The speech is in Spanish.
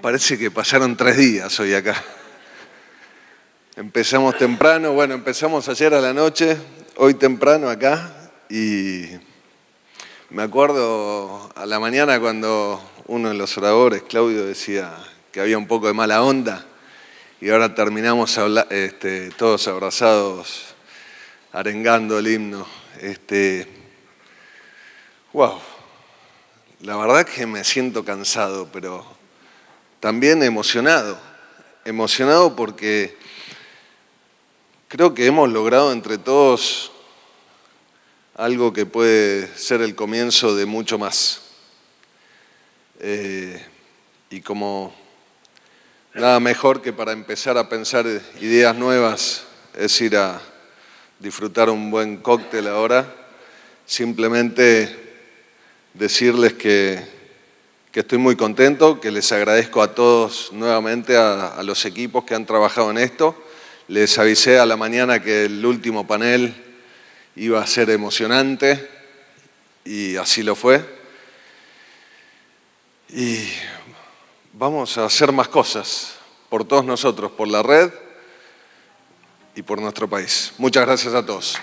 Parece que pasaron tres días hoy acá. Empezamos temprano, bueno, empezamos ayer a la noche, hoy temprano acá y me acuerdo a la mañana cuando uno de los oradores, Claudio, decía que había un poco de mala onda y ahora terminamos este, todos abrazados, arengando el himno. Este, wow, la verdad que me siento cansado, pero también emocionado, emocionado porque creo que hemos logrado entre todos algo que puede ser el comienzo de mucho más. Eh, y como nada mejor que para empezar a pensar ideas nuevas es ir a disfrutar un buen cóctel ahora, simplemente decirles que que estoy muy contento, que les agradezco a todos nuevamente, a, los equipos que han trabajado en esto. Les avisé a la mañana que el último panel iba a ser emocionante y así lo fue. Y vamos a hacer más cosas por todos nosotros, por la red y por nuestro país. Muchas gracias a todos.